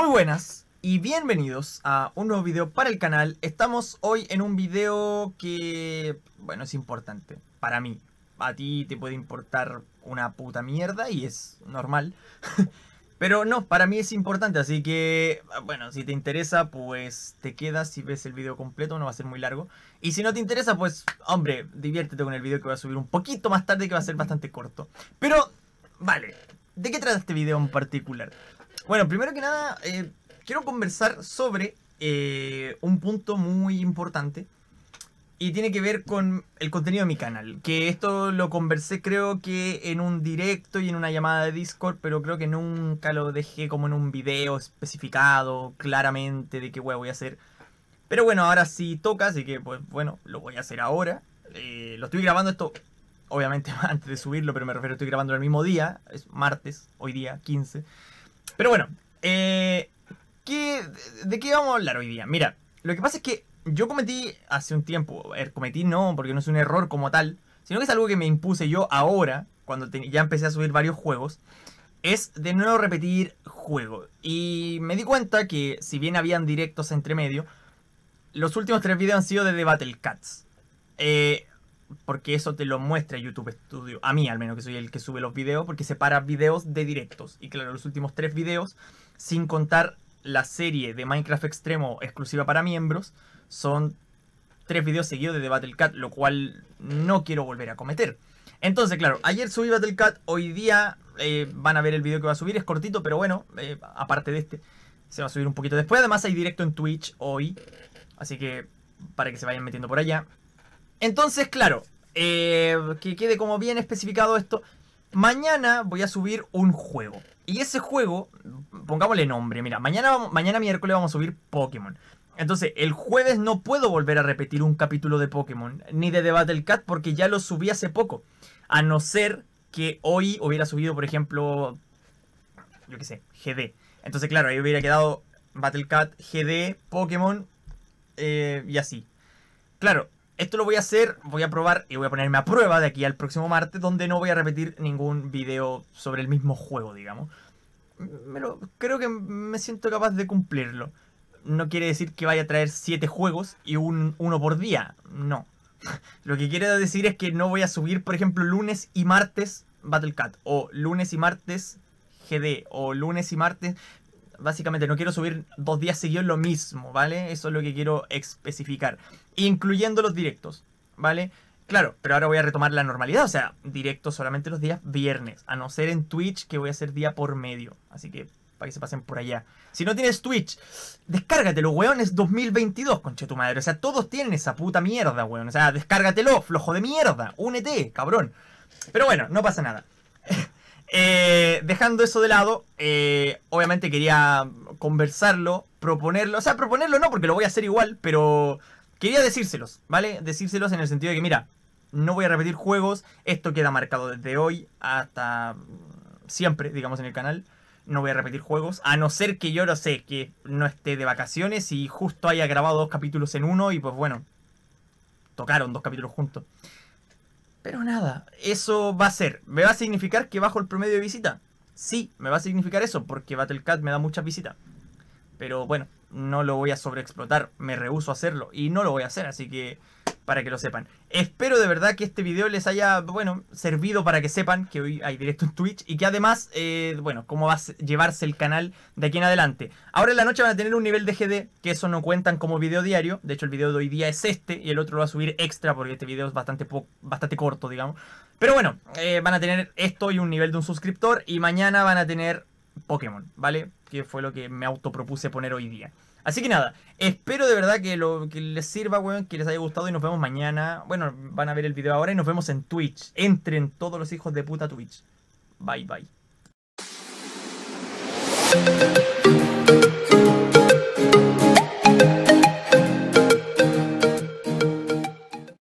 Muy buenas y bienvenidos a un nuevo video para el canal. Estamos hoy en un video que, bueno, es importante para mí. A ti te puede importar una puta mierda y es normal. Pero no, para mí es importante, así que, bueno, si te interesa, pues te quedas si ves el video completo, no va a ser muy largo. Y si no te interesa, pues, hombre, diviértete con el video que voy a subir un poquito más tarde, que va a ser bastante corto. Pero, vale, ¿de qué trata este video en particular? Bueno, primero que nada, eh, quiero conversar sobre eh, un punto muy importante y tiene que ver con el contenido de mi canal. Que esto lo conversé creo que en un directo y en una llamada de Discord, pero creo que nunca lo dejé como en un video especificado claramente de qué voy a hacer. Pero bueno, ahora sí toca, así que pues bueno, lo voy a hacer ahora. Eh, lo estoy grabando esto, obviamente antes de subirlo, pero me refiero, estoy grabando el mismo día, es martes, hoy día 15. Pero bueno, eh, ¿qué, ¿de qué vamos a hablar hoy día? Mira, lo que pasa es que yo cometí hace un tiempo, er, cometí no, porque no es un error como tal, sino que es algo que me impuse yo ahora, cuando ya empecé a subir varios juegos, es de nuevo repetir juego. Y me di cuenta que si bien habían directos entre medio, los últimos tres videos han sido de The Battle Cats. Eh, porque eso te lo muestra YouTube Studio, a mí al menos, que soy el que sube los videos, porque separa videos de directos. Y claro, los últimos tres videos, sin contar la serie de Minecraft Extremo exclusiva para miembros, son tres videos seguidos de The Battle Cat, lo cual no quiero volver a cometer. Entonces, claro, ayer subí Battle Cat, hoy día eh, van a ver el video que va a subir, es cortito, pero bueno, eh, aparte de este, se va a subir un poquito después. Además hay directo en Twitch hoy, así que para que se vayan metiendo por allá. Entonces, claro, eh, que quede como bien especificado esto. Mañana voy a subir un juego. Y ese juego, pongámosle nombre. Mira, mañana, mañana miércoles vamos a subir Pokémon. Entonces, el jueves no puedo volver a repetir un capítulo de Pokémon, ni de The Battle Cat, porque ya lo subí hace poco. A no ser que hoy hubiera subido, por ejemplo, yo qué sé, GD. Entonces, claro, ahí hubiera quedado Battle Cat, GD, Pokémon, eh, y así. Claro, esto lo voy a hacer, voy a probar y voy a ponerme a prueba de aquí al próximo martes, donde no voy a repetir ningún video sobre el mismo juego, digamos. Pero creo que me siento capaz de cumplirlo. No quiere decir que vaya a traer 7 juegos y un, uno por día, no. Lo que quiere decir es que no voy a subir, por ejemplo, lunes y martes Battle Cat, o lunes y martes GD, o lunes y martes básicamente no quiero subir dos días seguidos lo mismo, ¿vale? Eso es lo que quiero especificar, incluyendo los directos, ¿vale? Claro, pero ahora voy a retomar la normalidad, o sea, directos solamente los días viernes, a no ser en Twitch que voy a hacer día por medio, así que para que se pasen por allá. Si no tienes Twitch, descárgatelo, weón, es 2022, conche tu madre, o sea, todos tienen esa puta mierda, weón, o sea, descárgatelo, flojo de mierda, únete, cabrón. Pero bueno, no pasa nada. Eh, dejando eso de lado, eh, obviamente quería conversarlo, proponerlo, o sea, proponerlo no, porque lo voy a hacer igual, pero quería decírselos, ¿vale? Decírselos en el sentido de que, mira, no voy a repetir juegos, esto queda marcado desde hoy hasta siempre, digamos, en el canal. No voy a repetir juegos, a no ser que yo lo sé, que no esté de vacaciones y justo haya grabado dos capítulos en uno y pues bueno, tocaron dos capítulos juntos. Pero nada, eso va a ser. ¿Me va a significar que bajo el promedio de visita? Sí, me va a significar eso, porque Cat me da muchas visitas. Pero bueno, no lo voy a sobreexplotar, me rehúso a hacerlo y no lo voy a hacer, así que para que lo sepan. Espero de verdad que este video les haya, bueno, servido para que sepan que hoy hay directo en Twitch y que además, eh, bueno, cómo va a llevarse el canal de aquí en adelante. Ahora en la noche van a tener un nivel de GD, que eso no cuentan como video diario. De hecho, el video de hoy día es este y el otro lo va a subir extra porque este video es bastante, bastante corto, digamos. Pero bueno, eh, van a tener esto y un nivel de un suscriptor y mañana van a tener Pokémon, ¿vale? que fue lo que me autopropuse poner hoy día. Así que nada, espero de verdad que, lo, que les sirva, weón, que les haya gustado y nos vemos mañana. Bueno, van a ver el video ahora y nos vemos en Twitch. Entren todos los hijos de puta Twitch. Bye, bye.